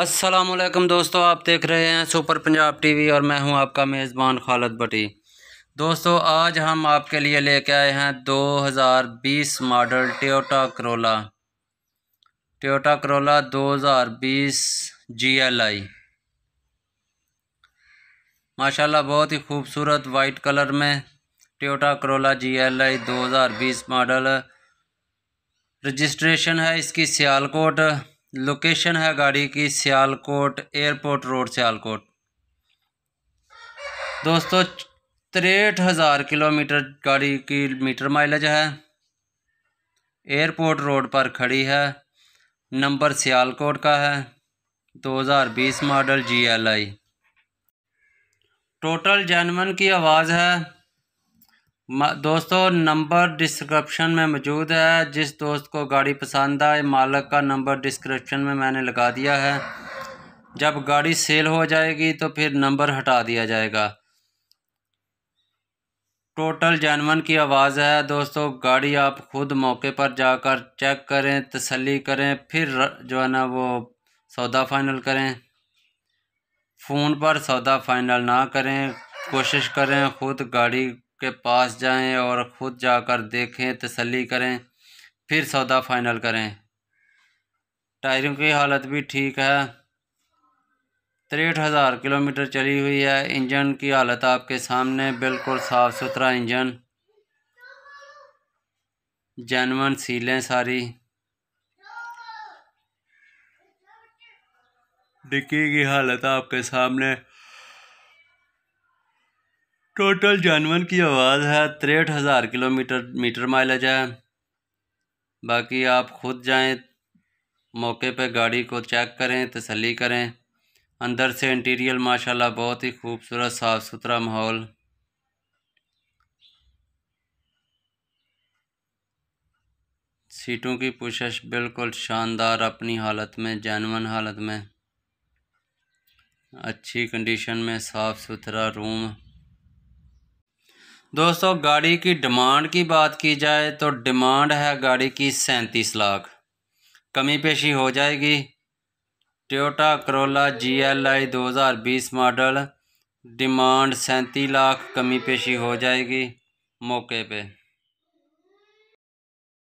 असलम दोस्तों आप देख रहे हैं सुपर पंजाब टीवी और मैं हूं आपका मेज़बान खालद भटी दोस्तों आज हम आपके लिए लेके आए हैं 2020 model Toyota Corolla Toyota Corolla 2020 GLI माशाल्लाह बहुत ही खूबसूरत वाइट कलर में Toyota Corolla GLI 2020 model registration है इसकी सियालकोट लोकेशन है गाड़ी की सियालकोट एयरपोर्ट रोड सियालकोट दोस्तों त्रेठ हज़ार किलोमीटर गाड़ी की मीटर माइलेज है एयरपोर्ट रोड पर खड़ी है नंबर सियालकोट का है 2020 मॉडल जीएलआई टोटल जैनवन की आवाज़ है दोस्तों नंबर डिस्क्रिप्शन में मौजूद है जिस दोस्त को गाड़ी पसंद आए मालक का नंबर डिस्क्रिप्शन में मैंने लगा दिया है जब गाड़ी सेल हो जाएगी तो फिर नंबर हटा दिया जाएगा टोटल जानवन की आवाज़ है दोस्तों गाड़ी आप खुद मौके पर जाकर चेक करें तसल्ली करें फिर जो है ना वो सौदा फाइनल करें फ़ोन पर सौदा फाइनल ना करें कोशिश करें ख़ुद गाड़ी के पास जाएं और ख़ुद जाकर देखें तसली करें फिर सौदा फाइनल करें टायरों की हालत भी ठीक है तिरठ हज़ार किलोमीटर चली हुई है इंजन की हालत आपके सामने बिल्कुल साफ़ सुथरा इंजन जैनवन सीलें सारी डिक्की की हालत आपके सामने टोटल जानवर की आवाज़ है तिरठ हज़ार किलोमीटर मीटर माइलेज है बाकी आप खुद जाएं मौके पे गाड़ी को चेक करें तसली करें अंदर से इंटीरियर माशाल्लाह बहुत ही खूबसूरत साफ़ सुथरा माहौल सीटों की पुशश बिल्कुल शानदार अपनी हालत में जानवन हालत में अच्छी कंडीशन में साफ़ सुथरा रूम दोस्तों गाड़ी की डिमांड की बात की जाए तो डिमांड है गाड़ी की सैंतीस लाख कमी पेशी हो जाएगी Toyota Corolla G L I दो हज़ार बीस मॉडल डिमांड सैंतीस लाख कमी पेशी हो जाएगी मौके पे